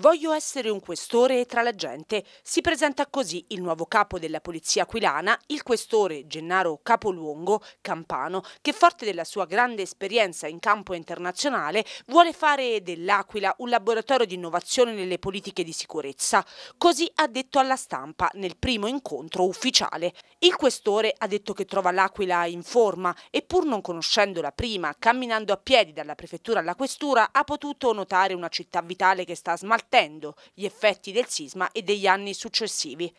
Voglio essere un questore tra la gente. Si presenta così il nuovo capo della polizia aquilana, il questore Gennaro Capoluongo Campano, che forte della sua grande esperienza in campo internazionale vuole fare dell'Aquila un laboratorio di innovazione nelle politiche di sicurezza. Così ha detto alla stampa nel primo incontro ufficiale. Il questore ha detto che trova l'Aquila in forma e pur non conoscendola prima, camminando a piedi dalla prefettura alla questura, ha potuto notare una città vitale che sta smaltando amortendo gli effetti del sisma e degli anni successivi.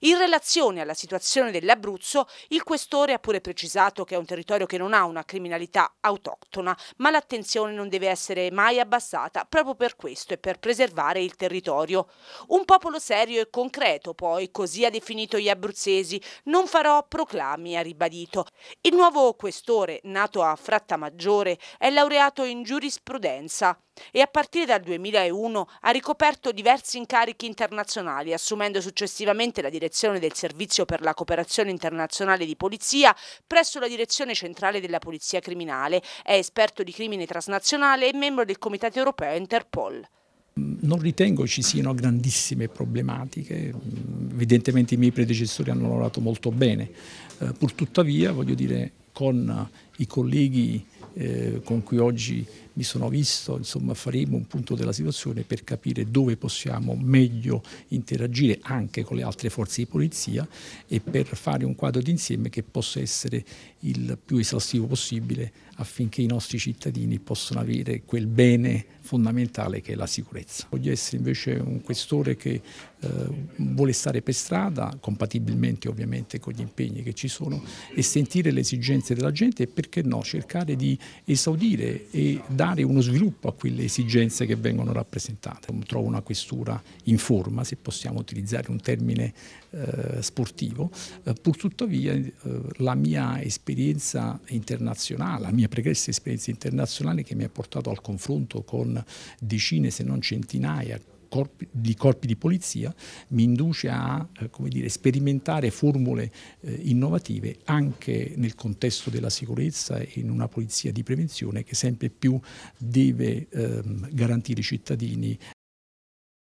In relazione alla situazione dell'Abruzzo, il questore ha pure precisato che è un territorio che non ha una criminalità autoctona, ma l'attenzione non deve essere mai abbassata proprio per questo e per preservare il territorio. Un popolo serio e concreto, poi, così ha definito gli abruzzesi, non farò proclami, ha ribadito. Il nuovo questore, nato a Frattamaggiore, è laureato in giurisprudenza e a partire dal 2001 ha ricoperto diversi incarichi internazionali, assumendo successivamente la della direzione del Servizio per la cooperazione internazionale di polizia presso la direzione centrale della polizia criminale, è esperto di crimine transnazionale e membro del Comitato europeo Interpol. Non ritengo ci siano grandissime problematiche, evidentemente i miei predecessori hanno lavorato molto bene, eh, pur tuttavia voglio dire con i colleghi eh, con cui oggi mi sono visto, insomma faremo un punto della situazione per capire dove possiamo meglio interagire anche con le altre forze di polizia e per fare un quadro d'insieme che possa essere il più esaustivo possibile affinché i nostri cittadini possano avere quel bene fondamentale che è la sicurezza. Voglio essere invece un questore che eh, vuole stare per strada, compatibilmente ovviamente con gli impegni che ci sono, e sentire le esigenze della gente e perché no cercare di esaudire e dare uno sviluppo a quelle esigenze che vengono rappresentate. Trovo una questura in forma, se possiamo utilizzare un termine eh, sportivo, eh, pur eh, la mia esperienza internazionale, la mia pregressa esperienza internazionale che mi ha portato al confronto con decine se non centinaia corpi di, corpi di polizia mi induce a eh, dire, sperimentare formule eh, innovative anche nel contesto della sicurezza e in una polizia di prevenzione che sempre più deve ehm, garantire ai cittadini